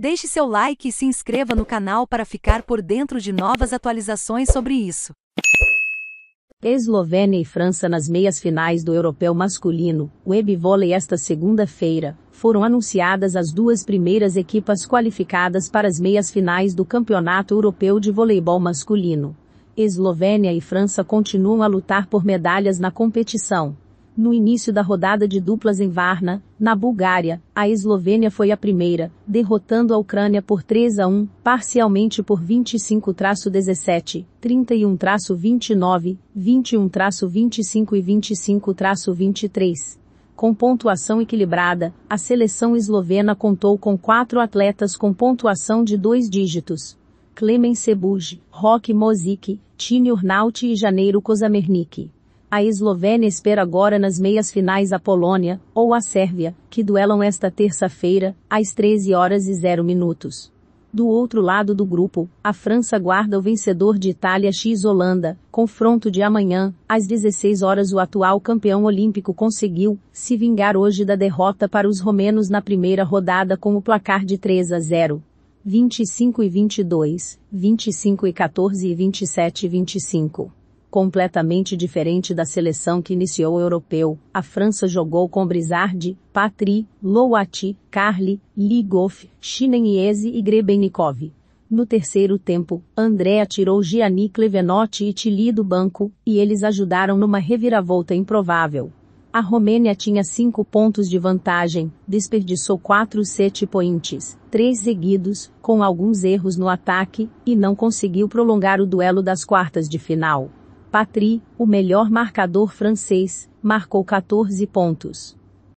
Deixe seu like e se inscreva no canal para ficar por dentro de novas atualizações sobre isso. Eslovênia e França nas meias finais do Europeu Masculino, Web Volley esta segunda-feira, foram anunciadas as duas primeiras equipas qualificadas para as meias finais do Campeonato Europeu de Voleibol Masculino. Eslovênia e França continuam a lutar por medalhas na competição, no início da rodada de duplas em Varna, na Bulgária, a Eslovênia foi a primeira, derrotando a Ucrânia por 3 a 1, parcialmente por 25-17, 31-29, 21-25 e 25-23. Com pontuação equilibrada, a seleção eslovena contou com quatro atletas com pontuação de dois dígitos. Klemen Sebuj, Roque Mozik, Tine Urnaut e Janeiro Kozamernik. A Eslovênia espera agora nas meias finais a Polônia, ou a Sérvia, que duelam esta terça-feira, às 13 horas e 0 minutos. Do outro lado do grupo, a França guarda o vencedor de Itália x Holanda, confronto de amanhã, às 16 horas o atual campeão olímpico conseguiu se vingar hoje da derrota para os romenos na primeira rodada com o placar de 3 a 0. 25 e 22, 25 e 14 e 27 e 25. Completamente diferente da seleção que iniciou o europeu, a França jogou com Brizard, Patri, Louati, Carli, Ligoff, Chinenhese e Grebenikov. No terceiro tempo, André tirou Gianni Clevenotti e Tilly do banco, e eles ajudaram numa reviravolta improvável. A Romênia tinha cinco pontos de vantagem, desperdiçou quatro set points, três seguidos, com alguns erros no ataque, e não conseguiu prolongar o duelo das quartas de final. Patry, o melhor marcador francês, marcou 14 pontos.